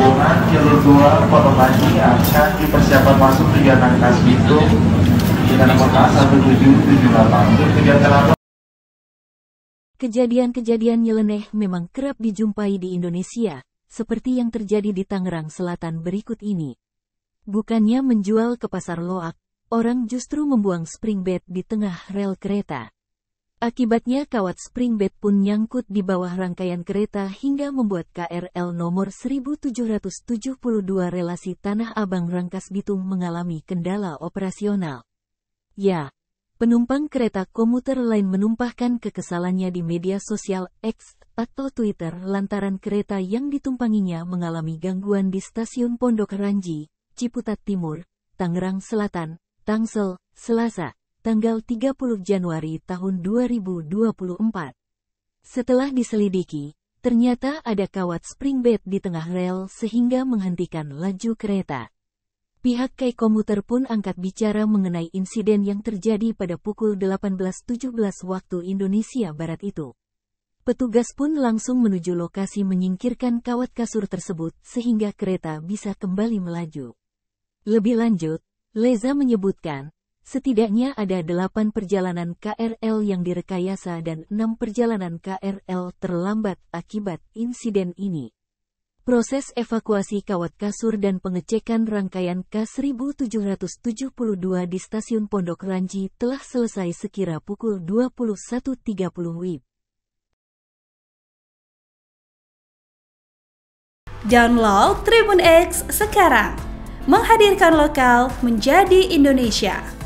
rombongan jalur 2 Potopati akan dipersiapkan masuk jalan khas itu, dengan nomor K1778 kegiatan apa? Kejadian-kejadian nyeleneh memang kerap dijumpai di Indonesia, seperti yang terjadi di Tangerang Selatan berikut ini. Bukannya menjual ke pasar loak, orang justru membuang spring bed di tengah rel kereta. Akibatnya kawat spring bed pun nyangkut di bawah rangkaian kereta hingga membuat KRL nomor 1772 relasi Tanah Abang Rangkas Bitung mengalami kendala operasional. Ya, penumpang kereta komuter lain menumpahkan kekesalannya di media sosial X atau Twitter lantaran kereta yang ditumpanginya mengalami gangguan di stasiun Pondok Ranji, Ciputat Timur, Tangerang Selatan, Tangsel, Selasa tanggal 30 Januari tahun 2024. Setelah diselidiki, ternyata ada kawat spring bed di tengah rel sehingga menghentikan laju kereta. Pihak Kai Komuter pun angkat bicara mengenai insiden yang terjadi pada pukul 18.17 waktu Indonesia Barat itu. Petugas pun langsung menuju lokasi menyingkirkan kawat kasur tersebut sehingga kereta bisa kembali melaju. Lebih lanjut, Leza menyebutkan, setidaknya ada delapan perjalanan KRL yang direkayasa dan enam perjalanan KRL terlambat akibat insiden ini. Proses evakuasi kawat kasur dan pengecekan rangkaian K1772 di stasiun Pondok Ranji telah selesai sekira pukul 21.30 WIB. Download Tribun X sekarang, menghadirkan lokal menjadi Indonesia.